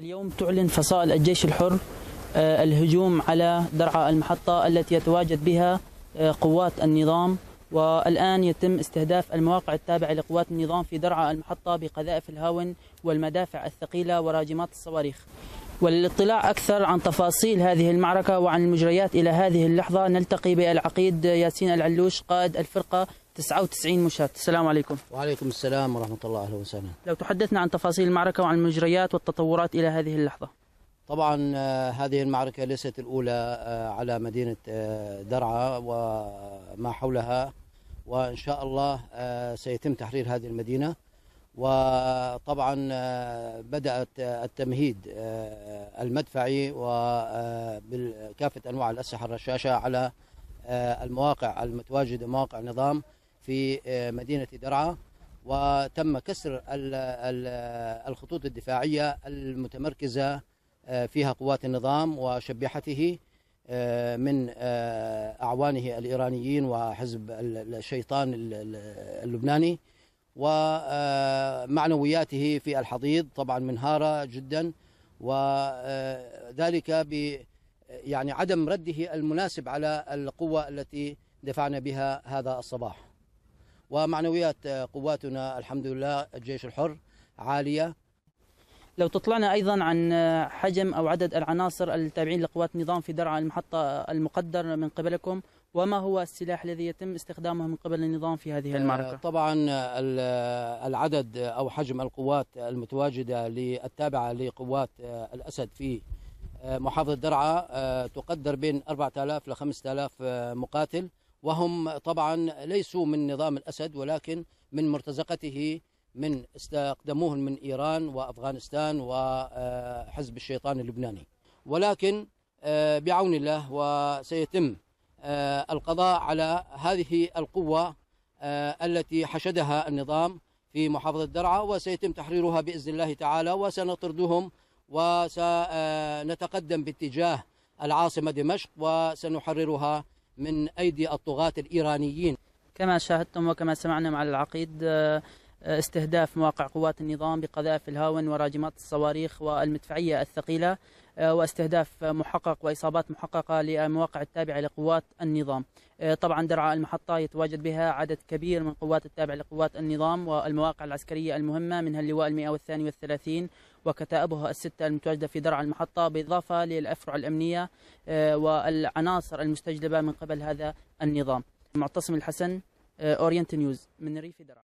اليوم تعلن فصائل الجيش الحر آه، الهجوم على درعا المحطة التي يتواجد بها آه، قوات النظام والآن يتم استهداف المواقع التابعة لقوات النظام في درعا المحطة بقذائف الهاون والمدافع الثقيلة وراجمات الصواريخ وللاطلاع أكثر عن تفاصيل هذه المعركة وعن المجريات إلى هذه اللحظة نلتقي بالعقيد ياسين العلوش قائد الفرقة 99 مشاة السلام عليكم وعليكم السلام ورحمة الله أهلا وسهلا لو تحدثنا عن تفاصيل المعركة وعن المجريات والتطورات إلى هذه اللحظة طبعا آه، هذه المعركة ليست الأولى آه، على مدينة آه، درعا وما حولها وإن شاء الله سيتم تحرير هذه المدينة وطبعا بدأت التمهيد المدفعي وبكافة أنواع الأسلحة الرشاشة على المواقع المتواجدة مواقع نظام في آه، مدينة درعا وتم كسر الخطوط الدفاعية المتمركزة آه، فيها قوات النظام وشبيحته آه، من أعوانه الإيرانيين وحزب الشيطان اللبناني ومعنوياته في الحضيض طبعا منهارة جدا وذلك ب يعني عدم رده المناسب على القوة التي دفعنا بها هذا الصباح ومعنويات آه، قواتنا الحمد لله الجيش الحر عالية لو تطلعنا أيضا عن آه، حجم أو عدد العناصر التابعين لقوات النظام في درعا المحطة المقدر من قبلكم وما هو السلاح الذي يتم استخدامه من قبل النظام في هذه آه، المعركة؟ طبعا العدد أو حجم القوات المتواجدة التابعة لقوات الأسد في محافظة درعا تقدر بين 4000 ل 5000 مقاتل وهم طبعا ليسوا من نظام الأسد ولكن من مرتزقته من استقدموه من إيران وأفغانستان وحزب الشيطان اللبناني ولكن آه، بعون الله وسيتم آه، القضاء على هذه القوة آه، التي حشدها النظام في محافظة درعا وسيتم تحريرها بإذن الله تعالى وسنطردهم وسنتقدم باتجاه العاصمة دمشق وسنحررها من أيدي الطغاة الإيرانيين كما شاهدتم وكما سمعنا على العقيد آه، استهداف مواقع قوات النظام بقذائف الهاون وراجمات الصواريخ والمدفعية الثقيلة آه، واستهداف محقق وإصابات محققة لمواقع التابعة لقوات النظام آه، طبعا درعا المحطة يتواجد بها عدد كبير من قوات التابعة لقوات النظام والمواقع العسكرية المهمة منها اللواء المئة والثاني والثلاثين وكتائبها الستة المتواجدة في درعا المحطة بالإضافة للأفرع الأمنية آه، والعناصر المستجلبة من قبل هذا النظام معتصم الحسن أورينت نيوز من ريف درعا